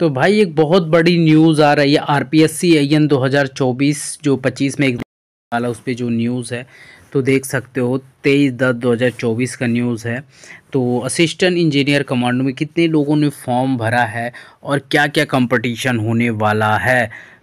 तो भाई एक बहुत बड़ी न्यूज़ आ रही है R P S C I N दो हज़ार चौबीस जो पच्चीस में एग्जाम वाला उस पर जो न्यूज़ है तो देख सकते हो तेईस दस दो हज़ार चौबीस का न्यूज़ है तो असिस्टेंट इंजीनियर कमांडो में कितने लोगों ने फॉर्म भरा है और क्या क्या कंपटीशन होने वाला है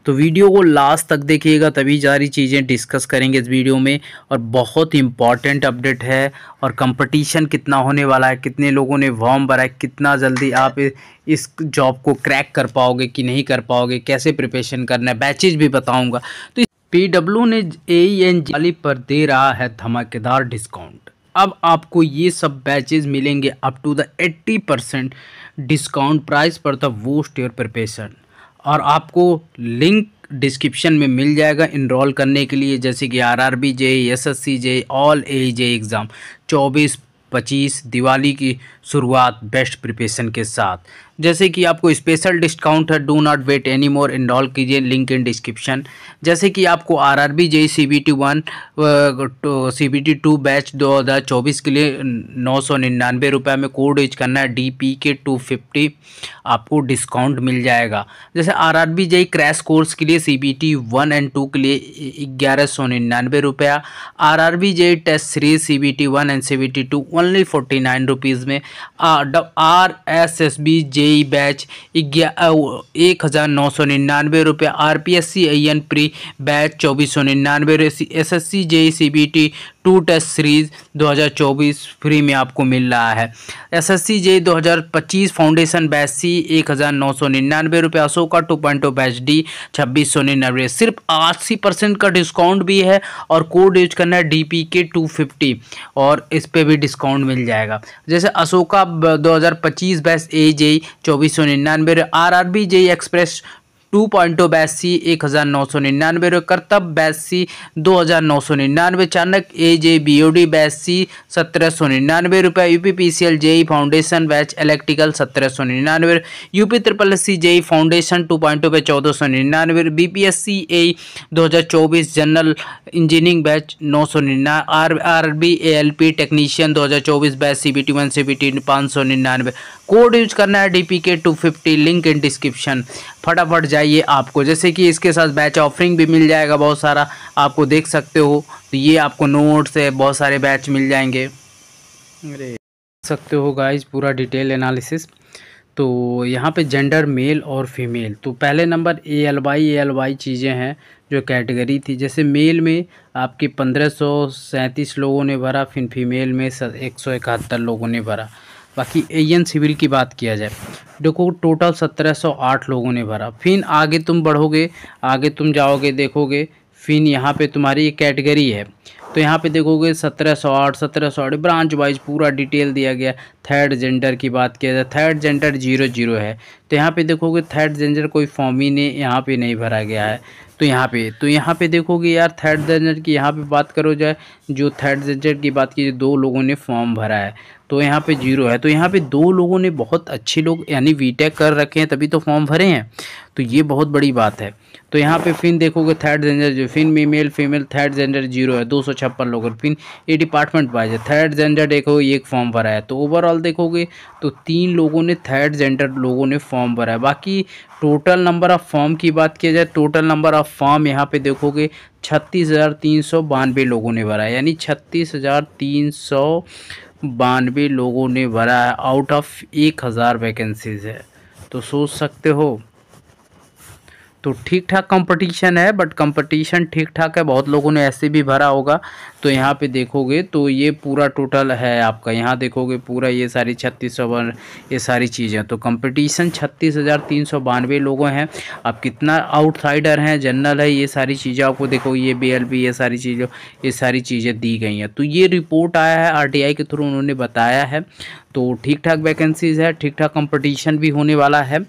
तो वीडियो को लास्ट तक देखिएगा तभी सारी चीज़ें डिस्कस करेंगे इस वीडियो में और बहुत इंपॉर्टेंट अपडेट है और कंपटीशन कितना होने वाला है कितने लोगों ने फॉर्म भरा है कितना जल्दी आप इस जॉब को क्रैक कर पाओगे कि नहीं कर पाओगे कैसे प्रिपरेशन करना है बैचेज भी बताऊँगा तो पी ने ए एन e जाली पर दे रहा है धमाकेदार डिस्काउंट अब आपको ये सब बैचेज मिलेंगे up to the 80 percent discount price पर द वोस्ट योर प्रिपेशन और आपको लिंक डिस्क्रिप्शन में मिल जाएगा इनरोल करने के लिए जैसे कि R R B J S S C J all A J exam चौबीस पच्चीस दिवाली की शुरुआत बेस्ट प्रिपरेशन के साथ जैसे कि आपको स्पेशल डिस्काउंट है do not wait any more enroll कीजिए लिंक इन डिस्क्रिप्शन जैसे कि आपको R R B JE C B T one C B T two batch दो हज़ार चौबीस के लिए नौ सौ निन्यानवे रुपये में कोड यूज करना है D P K two fifty आपको डिस्काउंट मिल जाएगा जैसे R R B JE crash course के लिए C B T one and two के लिए ग्यारह सौ निन्यानवे रुपया R R B JE test series C B T one and C B T two only forty nine rupees में R S S B J JE batch एक हज़ार नौ सौ निन्यानवे रुपये R P S C I N pre batch चौबीस सौ निन्यानवे S S C JE C B T two test series 2024 free में आपको मिल रहा है एस एस सी जे दो फाउंडेशन बैच सी एक हज़ार नौ सौ निन्यानवे रुपये Ashoka two point two batch D छब्बीस सौ निन्यानवे सिर्फ अस्सी परसेंट का डिस्काउंट भी है और कोड यूज करना है D P K two fifty और इस पर भी डिस्काउंट मिल जाएगा जैसे अशोका दो हज़ार पच्चीस बैच ए जे चौबीस सौ निन्यानवे R R B J express two two बैसी एक हज़ार नौ सौ निन्यानवे करतब बैसी दो हज़ार नौ सौ निन्यानवे चाणक ए जे बी ओ डी बैसी सत्रह सौ निन्यानवे रुपये U P P C L JE foundation batch electrical सत्रह सौ निन्यानवे U P triple S C JE foundation two two पे चौदह सौ निन्यानवे B P S C A दो हज़ार चौबीस जनरल इंजीनियरिंग बैच नौ सौ निन्यानवे R R B A L P technician दो हज़ार चौबीस batch C B T one C B T पाँच सौ निन्यानवे कोड यूज करना है D P K two fifty link in description फटाफट जाइए आपको जैसे कि इसके साथ बैच ऑफरिंग भी मिल जाएगा बहुत सारा आपको देख सकते हो तो ये आपको नोट्स है बहुत सारे बैच मिल जाएंगे अरे सकते हो गाइज पूरा डिटेल एनालिसिस तो यहाँ पे जेंडर मेल और फीमेल तो पहले number A L Y A L Y चीज़ें हैं जो कैटेगरी थी जैसे मेल में आपके पंद्रह सौ सैंतीस लोगों ने भरा फिर फीमेल में एक सौ इकहत्तर लोगों ने भरा बाकी एन सिविल की बात किया जाए देखो टोटल 1708 लोगों ने भरा फिर आगे तुम बढ़ोगे आगे तुम जाओगे देखोगे फिर यहाँ पे तुम्हारी कैटेगरी है तो यहाँ पे देखोगे सत्रह सौ आठ सत्रह सौ आठ ब्रांच वाइज पूरा डिटेल दिया गया थर्ड जेंडर की बात किया जाए थर्ड जेंडर जीरो जीरो है तो यहाँ पे देखोगे थर्ड जेंडर कोई फॉर्म ही नहीं यहाँ पे नहीं भरा गया है तो यहाँ पे तो यहाँ पे देखोगे यार थर्ड जेंडर की यहाँ पे बात करो जाए जो थर्ड जेंडर की बात की दो लोगों ने फॉर्म भरा है तो यहाँ पे जीरो है तो यहाँ पे दो लोगों ने बहुत अच्छे लोग यानी वीटेक कर रखे हैं तभी तो फॉर्म भरे हैं तो ये बहुत बड़ी बात है तो यहाँ पे फिन देखोगे थर्ड जेंडर जो फिन male female third gender zero है दो सौ छप्पन लोग फिन ये डिपार्टमेंट वाइज है थर्ड जेंडर देखोगे एक फॉर्म भरा है तो ओवरऑल देखोगे तो तीन लोगों ने थर्ड जेंडर लोगों ने फॉर्म फॉर्म भरा है बाकी टोटल नंबर ऑफ़ फॉर्म की बात किया जाए टोटल नंबर ऑफ़ फॉर्म यहाँ पे देखोगे छत्तीस हज़ार तीन सौ बानवे लोगों ने भरा है यानी छत्तीस हज़ार तीन सौ बानवे लोगों ने भरा है आउट ऑफ एक हज़ार वैकेंसीज़ है तो सोच सकते हो तो ठीक ठाक कंपटीशन है बट कंपटीशन ठीक ठाक है बहुत लोगों ने ऐसे भी भरा होगा तो यहाँ पे देखोगे तो ये पूरा टोटल है आपका यहाँ देखोगे पूरा ये सारी छत्तीस सौ ये सारी चीज़ें तो कंपटीशन छत्तीस हज़ार तीन सौ बानवे लोगों हैं आप कितना आउटसाइडर हैं जनरल है ये सारी चीज़ें आपको देखो ये बी एल ये सारी चीज़ों ये सारी चीज़ें दी गई हैं तो ये रिपोर्ट आया है आर टी आई के थ्रू उन्होंने बताया है तो ठीक ठाक वैकेंसीज़ है ठीक ठाक कंपटीशन भी होने वाला है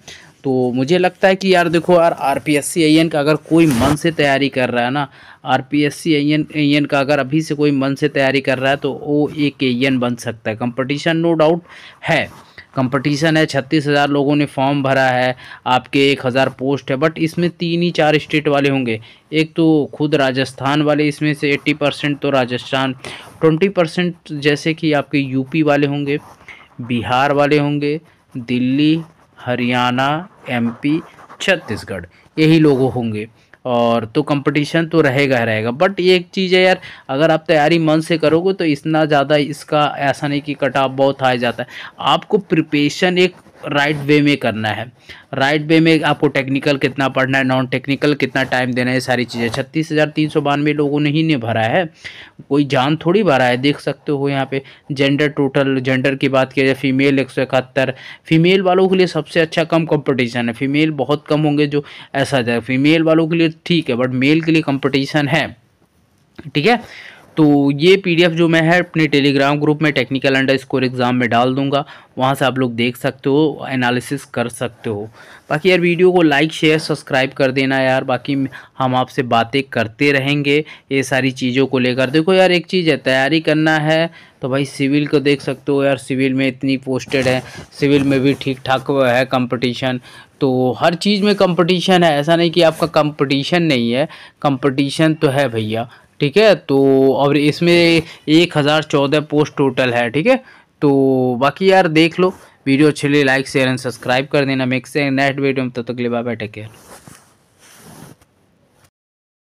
तो मुझे लगता है कि यार देखो यार R P S C N का अगर कोई मन से तैयारी कर रहा है ना R P S C N N का अगर अभी से कोई मन से तैयारी कर रहा है तो वो एक ए एन बन सकता है कंपटीशन नो डाउट है कंपटीशन है छत्तीस हज़ार लोगों ने फॉर्म भरा है आपके एक हज़ार पोस्ट है बट इसमें तीन ही चार स्टेट वाले होंगे एक तो खुद राजस्थान वाले इसमें से एट्टी परसेंट तो राजस्थान ट्वेंटी परसेंट जैसे कि आपके यूपी वाले होंगे बिहार वाले होंगे दिल्ली हरियाणा एमपी छत्तीसगढ़ यही लोग होंगे और तो कंपटीशन तो रहेगा रहेगा बट ये एक चीज़ है यार अगर आप तैयारी मन से करोगे तो इतना ज़्यादा इसका ऐसा नहीं कि कटाव बहुत आ जाता है आपको प्रिपेशन एक राइट वे में करना है राइट वे में आपको टेक्निकल कितना पढ़ना है नॉन टेक्निकल कितना टाइम देना है सारी चीज़ें छत्तीस हज़ार तीन सौ बानवे लोगों ने ही ने भरा है कोई जान थोड़ी भरा है देख सकते हो यहाँ पे जेंडर टोटल जेंडर की बात किया जाए फीमेल एक सौ इकहत्तर फीमेल वालों के लिए सबसे अच्छा कम कंपटीशन है फीमेल बहुत कम होंगे जो ऐसा जाए फीमेल वालों के लिए ठीक है बट मेल के लिए कंपटीशन है ठीक है तो ये पीडीएफ जो मैं है अपने टेलीग्राम ग्रुप में टेक्निकल अंडर स्कोर एग्ज़ाम में डाल दूंगा वहाँ से आप लोग देख सकते हो एनालिसिस कर सकते हो बाकी यार वीडियो को लाइक शेयर सब्सक्राइब कर देना यार बाकी हम आपसे बातें करते रहेंगे ये सारी चीज़ों को लेकर देखो यार एक चीज़ है तैयारी करना है तो भाई सिविल को देख सकते हो यार सिविल में इतनी पोस्टेड है सिविल में भी ठीक ठाक है कंपटीशन तो हर चीज़ में कंपटीशन है ऐसा नहीं कि आपका कंपटीशन नहीं है कंपटीशन तो है भैया ठीक है तो और इसमें एक हज़ार चौदह पोस्ट टोटल है ठीक है तो बाकी यार देख लो वीडियो अच्छे लिए लाइक शेयर एंड सब्सक्राइब कर देना मेक से नेक्स्ट वीडियो में तब तक ले बाय टेक केयर